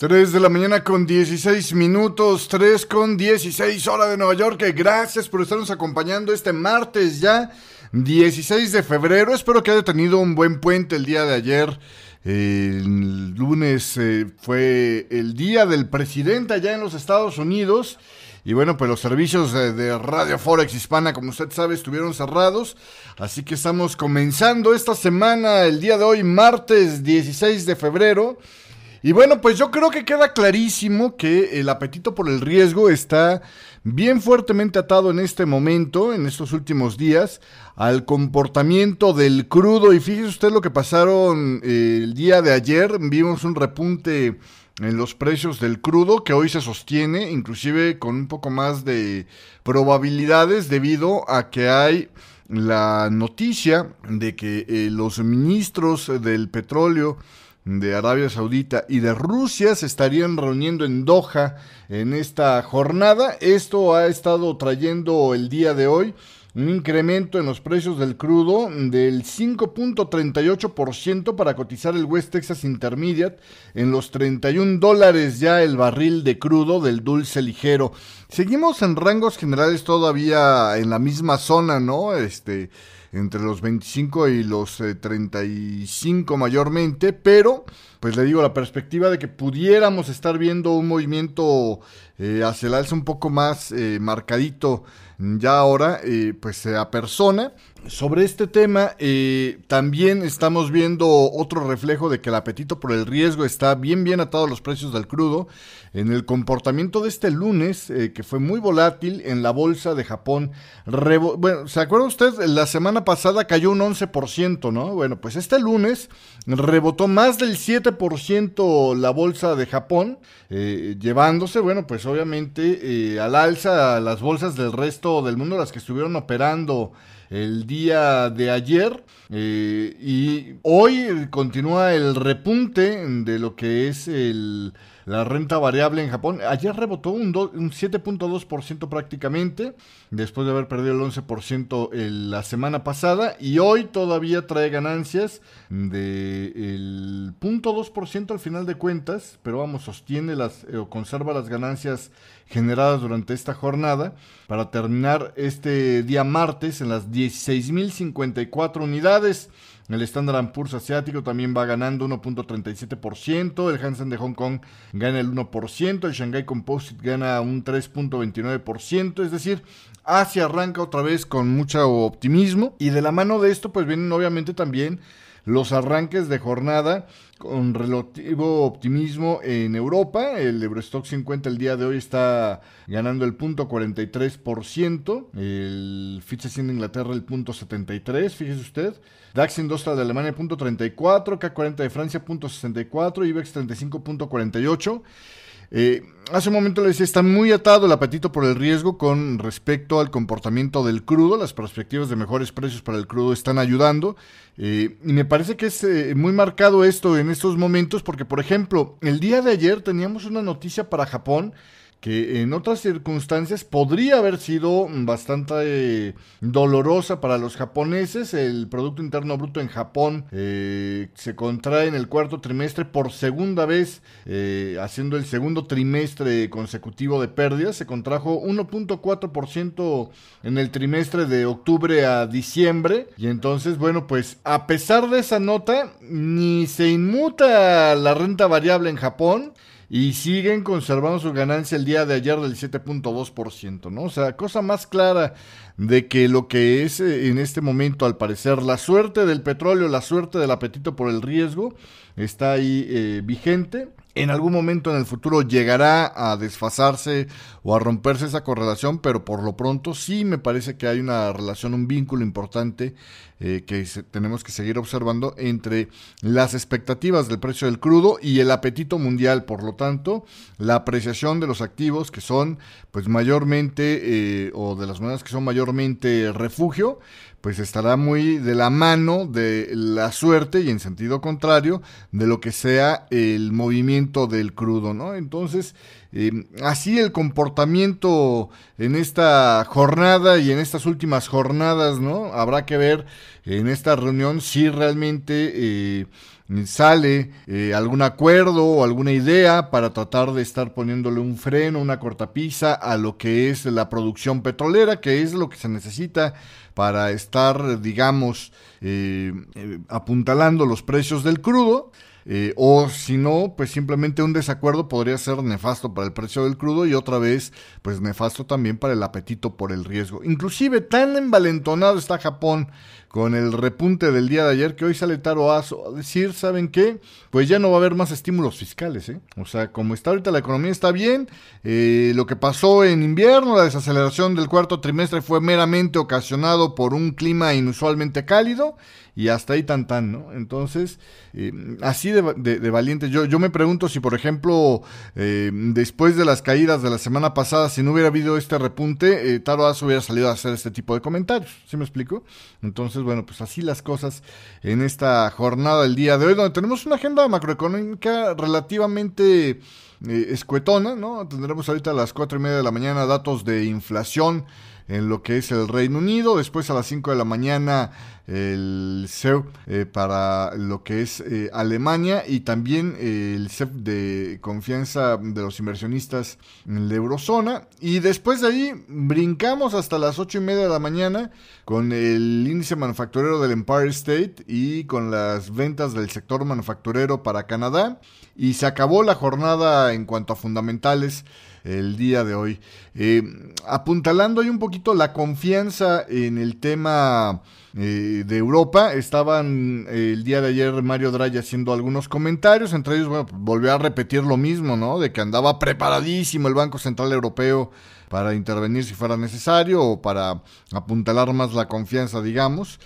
3 de la mañana con 16 minutos, 3 con 16 hora de Nueva York. Gracias por estarnos acompañando este martes ya, 16 de febrero. Espero que haya tenido un buen puente el día de ayer. El lunes eh, fue el día del presidente allá en los Estados Unidos. Y bueno, pues los servicios de, Radio Forex Hispana, como usted sabe, estuvieron cerrados. Así que estamos comenzando esta semana, el día de hoy, martes 16 de febrero. Y bueno, pues yo creo que queda clarísimo que el apetito por el riesgo está bien fuertemente atado en este momento, en estos últimos días, al comportamiento del crudo. Y fíjese usted lo que pasaron eh, el día de ayer, vimos un repunte en los precios del crudo que hoy se sostiene, inclusive con un poco más de probabilidades debido a que hay la noticia de que eh, los ministros del petróleo de Arabia Saudita y de Rusia se estarían reuniendo en Doha en esta jornada. Esto ha estado trayendo el día de hoy un incremento en los precios del crudo del 5.38% para cotizar el West Texas Intermediate en los 31 dólares ya el barril de crudo del dulce ligero. Seguimos en rangos generales todavía en la misma zona, ¿no? Este entre los 25 y los 35 eh, mayormente, pero pues le digo, la perspectiva de que pudiéramos estar viendo un movimiento eh, hacia el alza un poco más eh, marcadito ya ahora, eh, pues a persona Sobre este tema, eh, también estamos viendo otro reflejo de que el apetito por el riesgo está bien, bien atado a los precios del crudo. En el comportamiento de este lunes, que fue muy volátil en la bolsa de Japón, bueno, ¿se acuerda usted? La semana pasada cayó un 11%, ¿no? Bueno, pues este lunes rebotó más del 7% ciento la bolsa de Japón, eh, llevándose, bueno, pues obviamente eh, al alza las bolsas del resto del mundo, las que estuvieron operando el día de ayer. Eh, y hoy continúa el repunte de lo que es la renta variable en Japón. Ayer rebotó un, 7.2% prácticamente, después de haber perdido el 11% la semana pasada. Y hoy todavía trae ganancias del por 0.2% al final de cuentas, pero vamos, sostiene las, eh, o conserva las ganancias generadas durante esta jornada para terminar este día martes en las 16.054 unidades. El Standard Poor's asiático también va ganando 1.37%, el Hansen de Hong Kong gana el 1%, el Shanghai Composite gana un 3.29%, es decir, Asia arranca otra vez con mucho optimismo y de la mano de esto pues vienen obviamente también los arranques de jornada con relativo optimismo en Europa. El Eurostock 50 el día de hoy está ganando el punto 43%, el Fitch 100 de Inglaterra el punto 73, fíjese usted. DAX Industrial de Alemania punto 34, K40 de Francia punto 64, IBEX 35.48. Eh, hace un momento les decía, está muy atado el apetito por el riesgo con respecto al comportamiento del crudo. Las perspectivas de mejores precios para el crudo están ayudando. Eh, y me parece que es eh, muy marcado esto en estos momentos porque, por ejemplo, el día de ayer teníamos una noticia para Japón que en otras circunstancias podría haber sido bastante eh, dolorosa para los japoneses. El Producto Interno Bruto en Japón eh, se contrae en el cuarto trimestre por segunda vez, eh, haciendo el segundo trimestre consecutivo de pérdidas. Se contrajo 1.4% en el trimestre de octubre a diciembre. Y entonces, bueno, pues a pesar de esa nota, ni se inmuta la renta variable en Japón y siguen conservando su ganancia el día de ayer del 7.2%, ¿no? O sea, cosa más clara de que lo que es eh, en este momento, al parecer, la suerte del petróleo, la suerte del apetito por el riesgo, está ahí eh, vigente en algún momento en el futuro llegará a desfasarse o a romperse esa correlación, pero por lo pronto sí me parece que hay una relación, un vínculo importante eh, que tenemos que seguir observando entre las expectativas del precio del crudo y el apetito mundial. Por lo tanto, la apreciación de los activos que son pues mayormente eh, o de las monedas que son mayormente refugio pues estará muy de la mano de la suerte y en sentido contrario de lo que sea el movimiento del crudo, ¿no? Entonces, em, así el comportamiento en esta jornada y en estas últimas jornadas, ¿no? Habrá que ver en esta reunión si realmente eh, sale eh, algún acuerdo o alguna idea para tratar de estar poniéndole un freno, una cortapisa a lo que es la producción petrolera, que es lo que se necesita para estar, digamos, eh, eh, apuntalando los precios del crudo. Eh, o si no, pues simplemente un desacuerdo podría ser nefasto para el precio del crudo y otra vez, pues nefasto también para el apetito por el riesgo. Inclusive tan envalentonado está Japón con el repunte del día de ayer que hoy sale Taro Aso a decir, ¿saben qué? Pues ya no va a haber más estímulos fiscales, ¿eh? O sea, como está ahorita la economía está bien, eh, lo que pasó en invierno, la desaceleración del cuarto trimestre fue meramente ocasionado por un clima inusualmente cálido y hasta ahí tan tan, ¿no? Entonces, así de de, valiente, Yo, yo, me pregunto si, por ejemplo, eh, después de las caídas de la semana pasada, si no hubiera habido este repunte, eh, Taro hubiera salido a hacer este tipo de comentarios. ¿Sí me explico? Entonces, bueno, pues así las cosas en esta jornada del día de hoy, donde tenemos una agenda macroeconómica relativamente eh, escuetona, ¿no? Tendremos ahorita a las cuatro y media de la mañana datos de inflación en lo que es el Reino Unido. Después a las 5 de la mañana el CEU eh, para lo que es eh, Alemania y también eh, el CEP de confianza de los inversionistas en la eurozona. Y después de ahí brincamos hasta las 8 y media de la mañana con el índice manufacturero del Empire State y con las ventas del sector manufacturero para Canadá. Y se acabó la jornada en cuanto a fundamentales el día de hoy. Eh, apuntalando ahí un poquito la confianza en el tema eh, de Europa, estaban eh, el día de ayer Mario Draghi haciendo algunos comentarios, entre ellos, bueno, volvió a repetir lo mismo, ¿no? De que andaba preparadísimo el Banco Central Europeo para intervenir si fuera necesario o para apuntalar más la confianza, digamos.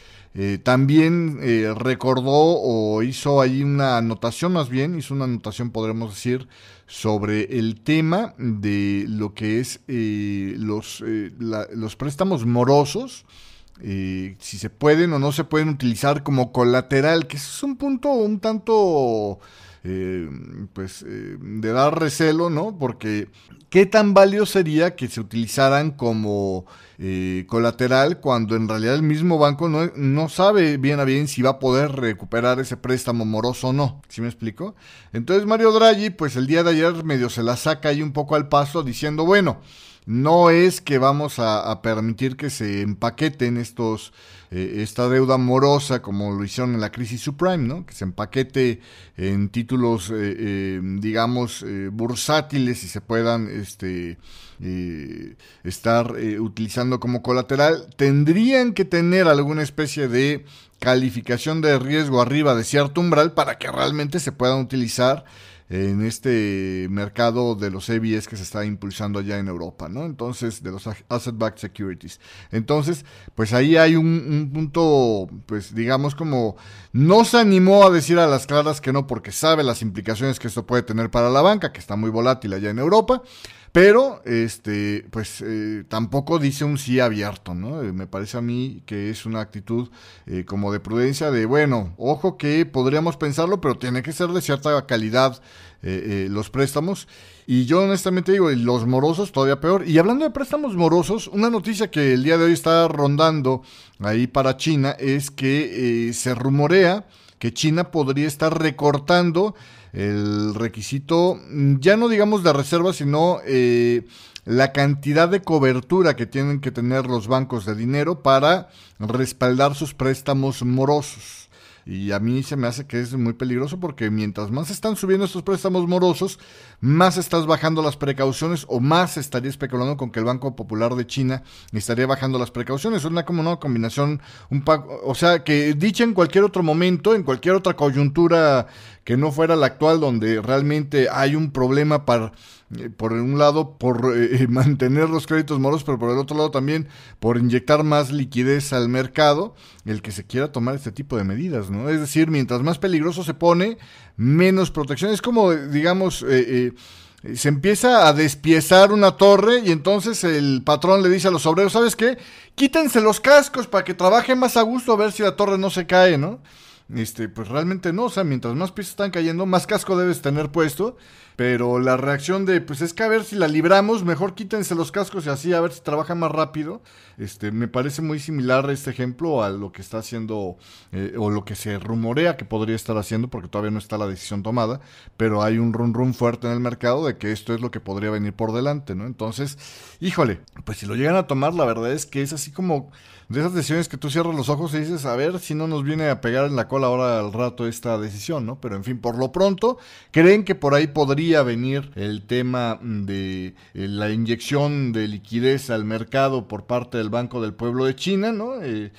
también recordó o hizo ahí una anotación, más bien, hizo una anotación, podremos decir, sobre el tema de lo que es eh, los, eh, los, préstamos morosos, eh, si se pueden o no se pueden utilizar como colateral, que es un punto un tanto eh, pues, eh, de dar recelo, ¿no? Porque qué tan válido sería que se utilizaran como eh, colateral cuando en realidad el mismo banco no, no, sabe bien a bien si va a poder recuperar ese préstamo moroso o no. ¿Sí me explico? Entonces Mario Draghi, pues el día de ayer medio se la saca ahí un poco al paso diciendo, bueno, no es que vamos a, permitir que se empaqueten estos eh, esta deuda morosa como lo hicieron en la crisis subprime, ¿no? Que se empaquete en títulos, eh, eh, digamos, bursátiles y se puedan este, estar utilizando como colateral. Tendrían que tener alguna especie de calificación de riesgo arriba de cierto umbral para que realmente se puedan utilizar en este mercado de los EBS que se está impulsando allá en Europa, ¿no? Entonces, de los asset-backed securities. Entonces, pues ahí hay un, un, punto, pues digamos como, no se animó a decir a las claras que no porque sabe las implicaciones que esto puede tener para la banca, que está muy volátil allá en Europa. Pero, este, pues eh, tampoco dice un sí abierto, ¿no? Eh, me parece a mí que es una actitud eh, como de prudencia, de bueno, ojo que podríamos pensarlo, pero tiene que ser de cierta calidad los préstamos. Y yo honestamente digo, los morosos todavía peor. Y hablando de préstamos morosos, una noticia que el día de hoy está rondando ahí para China es que se rumorea que China podría estar recortando el requisito, mm, ya no digamos de reserva, sino eh, la cantidad de cobertura que tienen que tener los bancos de dinero para respaldar sus préstamos morosos. Y a mí se me hace que es muy peligroso porque mientras más están subiendo estos préstamos morosos, más estás bajando las precauciones o más estaría especulando con que el Banco Popular de China estaría bajando las precauciones. Es una como una combinación, un o sea, que dicha en cualquier otro momento, en cualquier otra coyuntura que no fuera la actual, donde realmente hay un problema para eh, por un lado por eh, eh, mantener los créditos morosos pero por el otro lado también por inyectar más liquidez al mercado, el que se quiera tomar este tipo de medidas, es decir, mientras más peligroso se pone, menos protección. Es como, digamos, eh, eh, se empieza a despiezar una torre y entonces el patrón le dice a los obreros, ¿sabes qué? Quítense los cascos para que trabajen más a gusto a ver si la torre no se cae, ¿no? Este, pues realmente no, o sea, mientras más piezas están cayendo, más casco debes tener puesto. Pero la reacción de, pues es que a ver si la libramos, mejor quítense los cascos y así a ver si trabaja más rápido. Este, me parece muy similar este ejemplo a lo que está haciendo eh, o lo que se rumorea que podría estar haciendo, porque todavía no está la decisión tomada, pero hay un run run fuerte en el mercado de que esto es lo que podría venir por delante, ¿no? Entonces, híjole, pues si lo llegan a tomar, la verdad es que es así como de esas decisiones que tú cierras los ojos y dices, a ver si no nos viene a pegar en la a la hora al rato esta decisión, ¿no? Pero en fin, por lo pronto, creen que por ahí podría venir el tema de eh, la inyección de liquidez al mercado por parte del Banco del Pueblo de China, ¿no? Eh,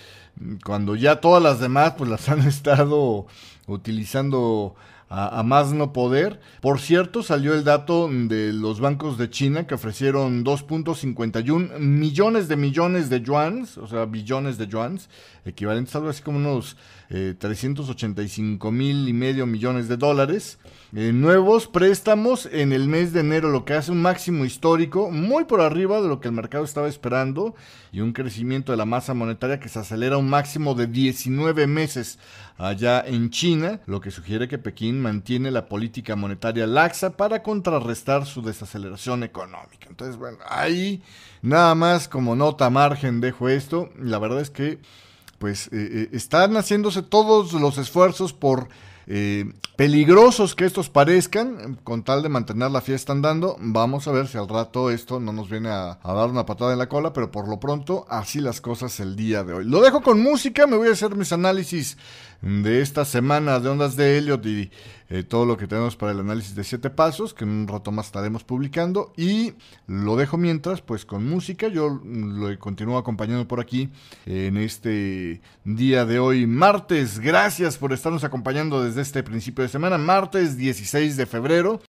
cuando ya todas las demás pues las han estado utilizando a, más no poder. Por cierto, salió el dato de los bancos de China que ofrecieron 2.51 millones de millones de yuans, o sea, billones de yuans, equivalentes a algo así como unos 385 eh, mil y medio millones de dólares. Eh, nuevos préstamos en el mes de enero, lo que hace un máximo histórico muy por arriba de lo que el mercado estaba esperando y un crecimiento de la masa monetaria que se acelera un máximo de 19 meses allá en China, lo que sugiere que Pekín mantiene la política monetaria laxa para contrarrestar su desaceleración económica. Entonces, bueno, ahí nada más como nota margen dejo esto. La verdad es que pues eh, eh, están haciéndose todos los esfuerzos por eh, peligrosos que estos parezcan, con tal de mantener la fiesta andando. Vamos a ver si al rato esto no nos viene a, dar una patada en la cola, pero por lo pronto así las cosas el día de hoy. Lo dejo con música, me voy a hacer mis análisis de esta semana de Ondas de Elliot y eh, todo lo que tenemos para el análisis de siete pasos, que en un rato más estaremos publicando. Y lo dejo mientras, pues con música. Yo lo continúo acompañando por aquí en este día de hoy, martes. Gracias por estarnos acompañando desde este principio de semana, martes 16 de febrero.